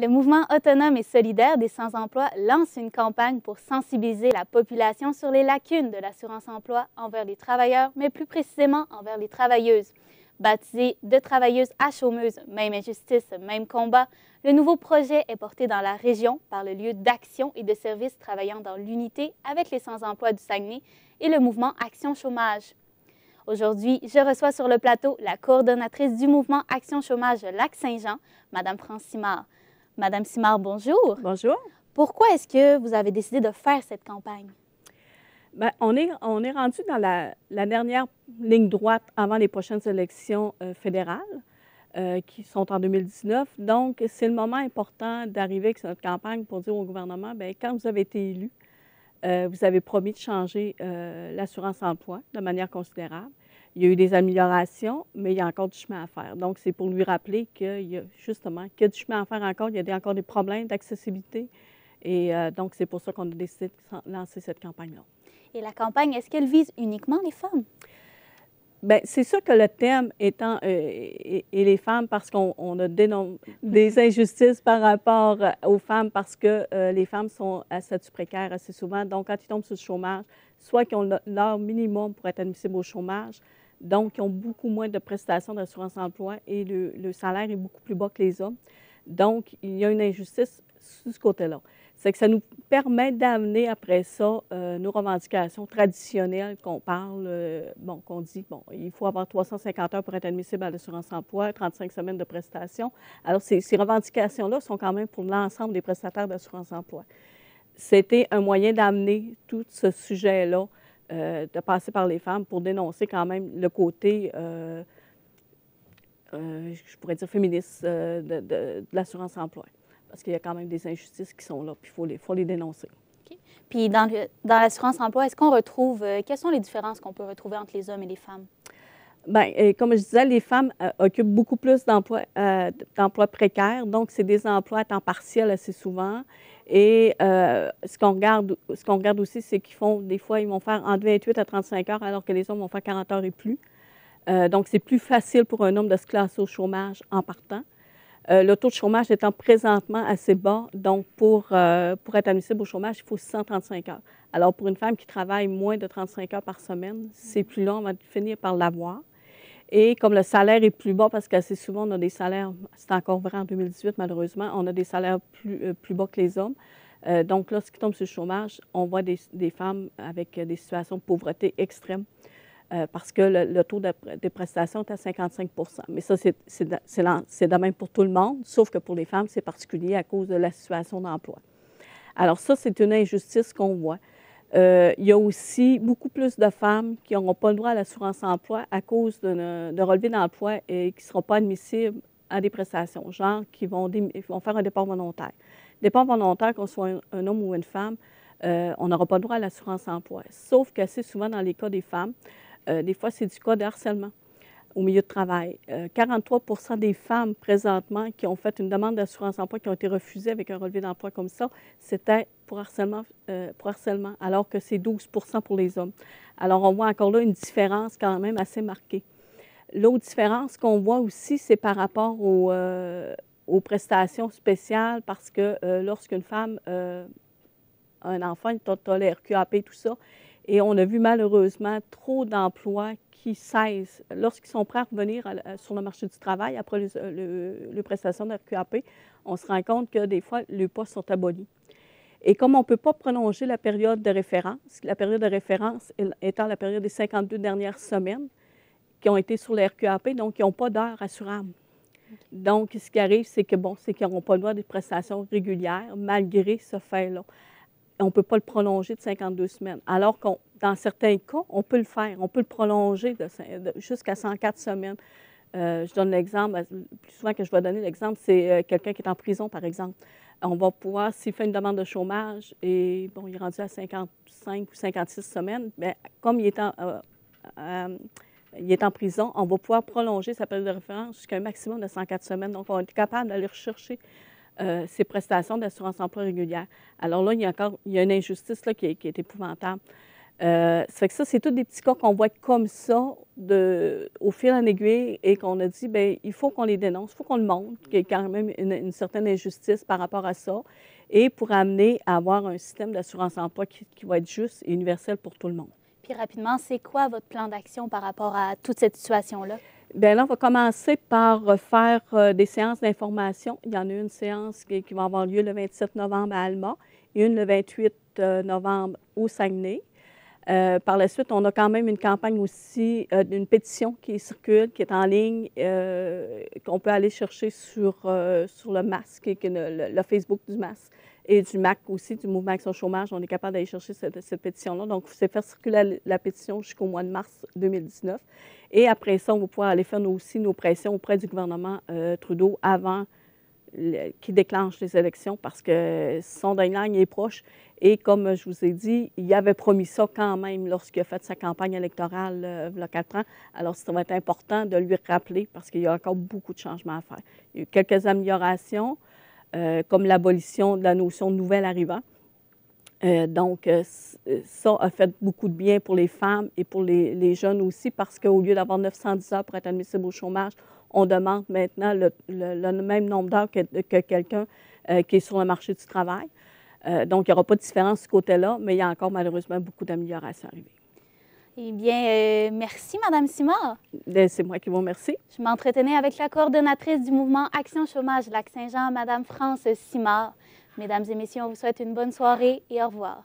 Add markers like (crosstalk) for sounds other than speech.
Le mouvement autonome et solidaire des sans-emploi lance une campagne pour sensibiliser la population sur les lacunes de l'assurance-emploi envers les travailleurs, mais plus précisément envers les travailleuses. Baptisé De travailleuses à chômeuses, même injustice, même combat, le nouveau projet est porté dans la région par le lieu d'action et de services travaillant dans l'unité avec les sans-emploi du Saguenay et le mouvement Action Chômage. Aujourd'hui, je reçois sur le plateau la coordonnatrice du mouvement Action Chômage Lac-Saint-Jean, Mme France Madame Simard, bonjour. Bonjour. Pourquoi est-ce que vous avez décidé de faire cette campagne? Ben, on, est, on est rendu dans la, dernière ligne droite avant les prochaines élections euh, fédérales euh, qui sont en 2019. Donc, c'est le moment important d'arriver avec notre campagne pour dire au gouvernement, bien, quand vous avez été élu, euh, vous avez promis de changer l'assurance-emploi de manière considérable. Il y a eu des améliorations, mais il y a encore du chemin à faire. Donc, c'est pour lui rappeler qu'il y a justement qu'il y a du chemin à faire encore, il y a encore des problèmes d'accessibilité. Et euh, donc, c'est pour ça qu'on a décidé de lancer cette campagne-là. Et la campagne, est-ce qu'elle vise uniquement les femmes? Bien, c'est sûr que le thème étant euh, et, les femmes, parce qu'on a (laughs) des injustices par rapport euh, aux femmes, parce que les femmes sont à statut précaire assez souvent. Donc, quand ils tombent sur le chômage, soit qu'ils ont l'heure minimum pour être admissibles au chômage, donc, ils ont beaucoup moins de prestations d'assurance-emploi et le, salaire est beaucoup plus bas que les hommes. Donc, il y a une injustice sur ce côté-là. C'est que ça nous permet d'amener après ça euh, nos revendications traditionnelles qu'on parle, euh, bon, qu'on dit, bon, il faut avoir 350 heures pour être admissible à l'assurance-emploi, 35 semaines de prestations. Alors, ces revendications-là sont quand même pour l'ensemble des prestataires d'assurance-emploi. C'était un moyen d'amener tout ce sujet-là euh, de passer par les femmes pour dénoncer quand même le côté, euh, euh, je pourrais dire, féministe de, l'assurance-emploi. Parce qu'il y a quand même des injustices qui sont là, puis il faut les, faut les dénoncer. Puis dans l'assurance-emploi, est-ce qu'on retrouve, quelles sont les différences qu'on peut retrouver entre les hommes et les femmes? Bien, euh, comme je disais, les femmes euh, occupent beaucoup plus euh, d'emplois précaires, donc c'est des emplois à temps partiel assez souvent. Et ce qu'on regarde, aussi, c'est qu'ils font, des fois, ils vont faire entre 28 à 35 heures, alors que les hommes vont faire 40 heures et plus. donc, c'est plus facile pour un homme de se classer au chômage en partant. le taux de chômage étant présentement assez bas, donc pour, être admissible au chômage, il faut 135 heures. Alors, pour une femme qui travaille moins de 35 heures par semaine, c'est plus long, on va finir par l'avoir. Et comme le salaire est plus bas, parce qu'assez souvent, on a des salaires, c'est encore vrai en 2018, malheureusement, on a des salaires plus, euh, plus bas que les hommes. Euh, donc, lorsqu'ils tombe sur le chômage, on voit des, femmes avec des situations de pauvreté extrême euh, parce que le, taux de, de, est à 55 Mais ça, c'est de même pour tout le monde, sauf que pour les femmes, c'est particulier à cause de la situation d'emploi. Alors ça, c'est une injustice qu'on voit. Euh, il y a aussi beaucoup plus de femmes qui n'auront pas le droit à l'assurance-emploi à cause d'un relevé d'emploi et qui ne seront pas admissibles à des prestations, genre qui vont, faire un départ volontaire. Départ volontaire, qu'on soit un, homme ou une femme, euh, on n'aura pas le droit à l'assurance-emploi. Sauf qu'assez souvent, dans les cas des femmes, euh, des fois, c'est du cas de harcèlement au milieu de travail. 43 euh, des femmes présentement qui ont fait une demande d'assurance emploi qui ont été refusées avec un relevé d'emploi comme ça, c'était pour harcèlement, euh, pour harcèlement, alors que c'est 12 pour les hommes. Alors on voit encore là une différence quand même assez marquée. L'autre différence qu'on voit aussi, c'est par rapport euh, aux prestations spéciales, parce que lorsqu'une femme a un enfant, elle y a QAP, tout ça, et on a vu malheureusement trop d'emplois qui cessent lorsqu'ils sont prêts à revenir sur le marché du travail après les, euh, prestations de RQAP, on se rend compte que des fois, les postes sont abolis. Et comme on ne peut pas prolonger la période de référence, la période de référence étant la période des 52 dernières semaines qui ont été sur la RQAP, donc ils n'ont pas d'heures assurables. Donc, ce qui arrive, c'est que, bon, c'est qu'ils n'auront pas le droit des prestations régulières malgré ce fait-là on ne peut pas le prolonger de 52 semaines. Alors qu'on, dans certains cas, on peut le faire. On peut le prolonger jusqu'à 104 semaines. Euh, je donne l'exemple, ben, plus souvent que je vais donner l'exemple, c'est euh, quelqu'un qui est en prison, par exemple. On va pouvoir, s'il fait une demande de chômage et bon, il est rendu à 55 ou 56 semaines, bien, comme il est, en, euh, il est en prison, on va pouvoir prolonger sa période de référence jusqu'à un maximum de 104 semaines. Donc, on est capable d'aller rechercher euh, prestations d'assurance emploi régulière. Alors là, il y a encore il y a une injustice qui, est épouvantable. Euh, ça que ça, c'est tous des petits cas qu'on voit comme ça de, au fil en aiguille et qu'on a dit, bien, il faut qu'on les dénonce, il faut qu'on le montre, qu'il y a quand même une, certaine injustice par rapport à ça, et pour amener à avoir un système d'assurance-emploi qui va être juste et universel pour tout le monde. Puis rapidement, c'est quoi votre plan d'action par rapport à toute cette situation-là? Bien là, on va commencer par faire euh, des séances d'information. Il y en a une séance qui, va avoir lieu le 27 novembre à Alma et une le 28 euh, novembre au Saguenay. Euh, par la suite, on a quand même une campagne aussi, une pétition qui circule, qui est en ligne, qu'on peut aller chercher sur, le masque, le, Facebook du masque et du MAC aussi, du mouvement Action Chômage. On est capable d'aller chercher cette, cette pétition-là. Donc, vous faire circuler la, pétition jusqu'au mois de mars 2019. Et après ça, on va pouvoir aller faire aussi nos pressions auprès du gouvernement euh, Trudeau avant qui déclenche les élections parce que son deadline est proche. Et comme je vous ai dit, il avait promis ça quand même lorsqu'il a fait sa campagne électorale euh, il y a quatre ans. Alors, ça va être important de lui rappeler parce qu'il y a encore beaucoup de changements à faire. Il y a eu quelques améliorations. Euh, comme l'abolition de la notion de nouvel arrivant. Euh, donc, euh, ça a fait beaucoup de bien pour les femmes et pour les, jeunes aussi, parce qu'au lieu d'avoir 910 heures pour être admissible au chômage, on demande maintenant le, même nombre d'heures que, quelqu'un qui est sur le marché du travail. donc, il n'y aura pas de différence de ce côté-là, mais il y a encore malheureusement beaucoup d'améliorations à arriver. Eh bien, euh, merci, Madame Simard. Ben, c'est moi qui vous remercie. Je m'entretenais avec la coordonnatrice du mouvement Action Chômage Lac-Saint-Jean, Madame France Simard. Mesdames et messieurs, on vous souhaite une bonne soirée et au revoir.